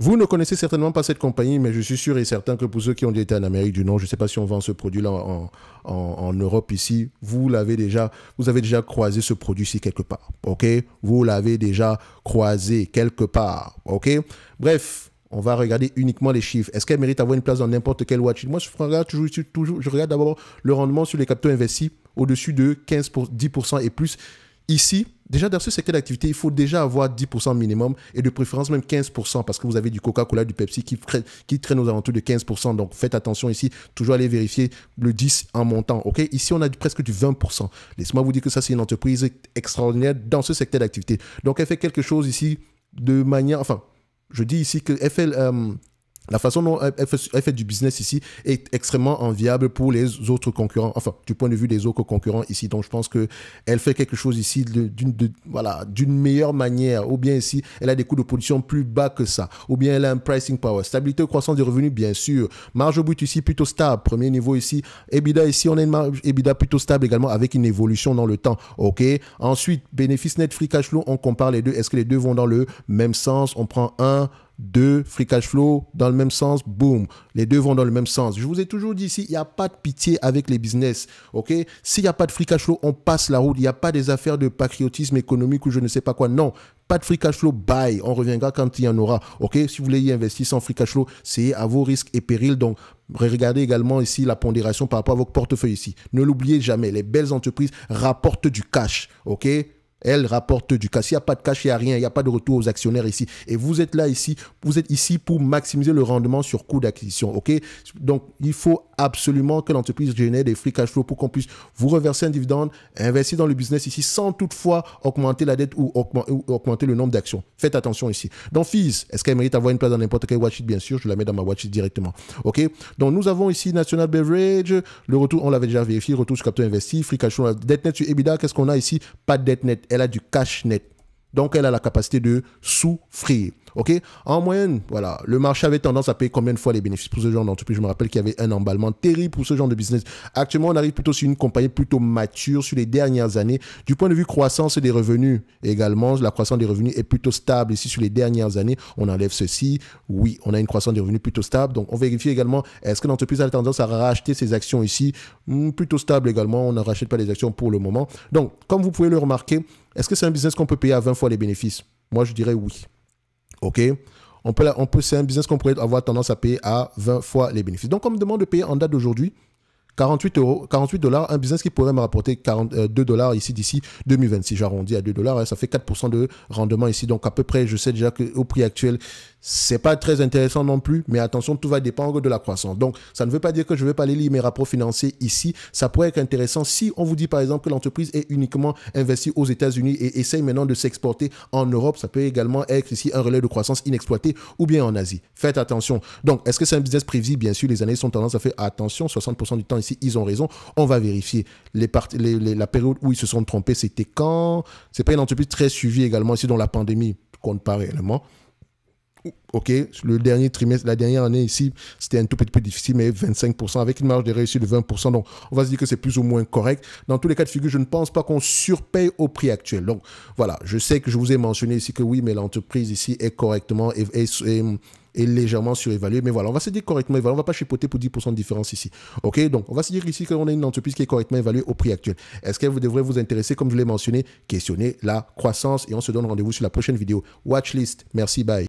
Vous ne connaissez certainement pas cette compagnie, mais je suis sûr et certain que pour ceux qui ont déjà été en Amérique du Nord, je ne sais pas si on vend ce produit-là en, Europe ici, vous l'avez déjà, vous avez déjà croisé ce produit-ci quelque part, ok Vous l'avez déjà croisé quelque part, ok Bref, on va regarder uniquement les chiffres. Est-ce qu'elle mérite avoir une place dans n'importe quel watch Moi, je regarde toujours, toujours je regarde d'abord le rendement sur les capitaux investis au-dessus de 15 10% et plus. Ici, déjà dans ce secteur d'activité, il faut déjà avoir 10% minimum et de préférence même 15% parce que vous avez du Coca-Cola, du Pepsi qui, traîne aux aventures de 15%. Donc faites attention ici, toujours aller vérifier le 10 en montant. ok Ici, on a presque du 20%. Laissez-moi vous dire que ça, c'est une entreprise extraordinaire dans ce secteur d'activité. Donc elle fait quelque chose ici de manière... Enfin, je dis ici qu'elle fait... Euh, la façon dont elle fait, du business ici est extrêmement enviable pour les autres concurrents, enfin du point de vue des autres concurrents ici. Donc je pense que elle fait quelque chose ici d'une voilà d'une meilleure manière. Ou bien ici elle a des coûts de production plus bas que ça. Ou bien elle a un pricing power, stabilité, croissance des revenus bien sûr, marge brute ici plutôt stable, premier niveau ici, EBITDA ici on a une marge EBITDA plutôt stable également avec une évolution dans le temps. Ok. Ensuite bénéfice net, free cash flow, on compare les deux. Est-ce que les deux vont dans le même sens On prend un deux, free cash flow dans le même sens, boum, les deux vont dans le même sens. Je vous ai toujours dit, ici, il n'y a pas de pitié avec les business, ok S'il n'y a pas de free cash flow, on passe la route. Il n'y a pas des affaires de patriotisme économique ou je ne sais pas quoi. Non, pas de free cash flow, bye. On reviendra quand il y en aura, ok Si vous voulez y investir sans free cash flow, c'est à vos risques et périls. Donc, regardez également ici la pondération par rapport à votre portefeuille ici. Ne l'oubliez jamais, les belles entreprises rapportent du cash, ok elle rapporte du cash. Il n'y a pas de cash, il n'y a rien, il n'y a pas de retour aux actionnaires ici. Et vous êtes là ici, vous êtes ici pour maximiser le rendement sur coût d'acquisition. OK Donc, il faut absolument que l'entreprise génère des free cash flow pour qu'on puisse vous reverser un dividende, investir dans le business ici sans toutefois augmenter la dette ou, augmenter le nombre d'actions. Faites attention ici. Donc Fizz, est-ce qu'elle mérite d'avoir une place dans n'importe quel watch it Bien sûr, je la mets dans ma watch it directement. OK Donc nous avons ici National Beverage, le retour, on l'avait déjà vérifié, retour sur capital investi, free cash flow, dette nette sur EBITDA, qu'est-ce qu'on a ici Pas de dette nette, elle a du cash net. Donc elle a la capacité de souffrir. En moyenne, voilà, le marché avait tendance à payer combien de fois les bénéfices pour ce genre d'entreprise Je me rappelle qu'il y avait un emballement terrible pour ce genre de business. Actuellement, on arrive plutôt sur une compagnie plutôt mature sur les dernières années. Du point de vue croissance des revenus également, la croissance des revenus est plutôt stable. Ici, sur les dernières années, on enlève ceci. Oui, on a une croissance des revenus plutôt stable. Donc, on vérifie également, est-ce que l'entreprise a tendance à racheter ses actions ici hmm, Plutôt stable également. On ne rachète pas les actions pour le moment. Donc, comme vous pouvez le remarquer, est-ce que c'est un business qu'on peut payer à 20 fois les bénéfices Moi, je dirais oui. OK on peut, on peut, C'est un business qu'on pourrait avoir tendance à payer à 20 fois les bénéfices. Donc, on me demande de payer en date d'aujourd'hui 48, euros, 48 dollars, un business qui pourrait me rapporter 42 euh, dollars ici d'ici 2026. J'arrondis à 2 dollars, hein. ça fait 4% de rendement ici. Donc à peu près, je sais déjà qu'au prix actuel, c'est pas très intéressant non plus, mais attention, tout va dépendre de la croissance. Donc, ça ne veut pas dire que je ne vais pas aller lire mes rapports financiers ici. Ça pourrait être intéressant si on vous dit par exemple que l'entreprise est uniquement investie aux États-Unis et essaye maintenant de s'exporter en Europe. Ça peut également être ici un relais de croissance inexploité ou bien en Asie. Faites attention. Donc, est-ce que c'est un business prévisible Bien sûr, les années sont tendance à faire attention. 60% du temps ici, ils ont raison. On va vérifier. Les la période où ils se sont trompés, c'était quand C'est pas une entreprise très suivie également ici dans la pandémie, compte ne pas réellement. OK, le dernier trimestre, la dernière année ici, c'était un tout petit peu difficile, mais 25% avec une marge de réussite de 20%. Donc, on va se dire que c'est plus ou moins correct. Dans tous les cas de figure, je ne pense pas qu'on surpaye au prix actuel. Donc, voilà, je sais que je vous ai mentionné ici que oui, mais l'entreprise ici est correctement et, est légèrement surévaluée. Mais voilà, on va se dire correctement évaluée. On ne va pas chipoter pour 10% de différence ici. OK Donc, on va se dire ici qu'on a une entreprise qui est correctement évaluée au prix actuel. Est-ce que vous devrez vous intéresser, comme je l'ai mentionné, questionner la croissance et on se donne rendez-vous sur la prochaine vidéo. Watchlist. Merci, bye.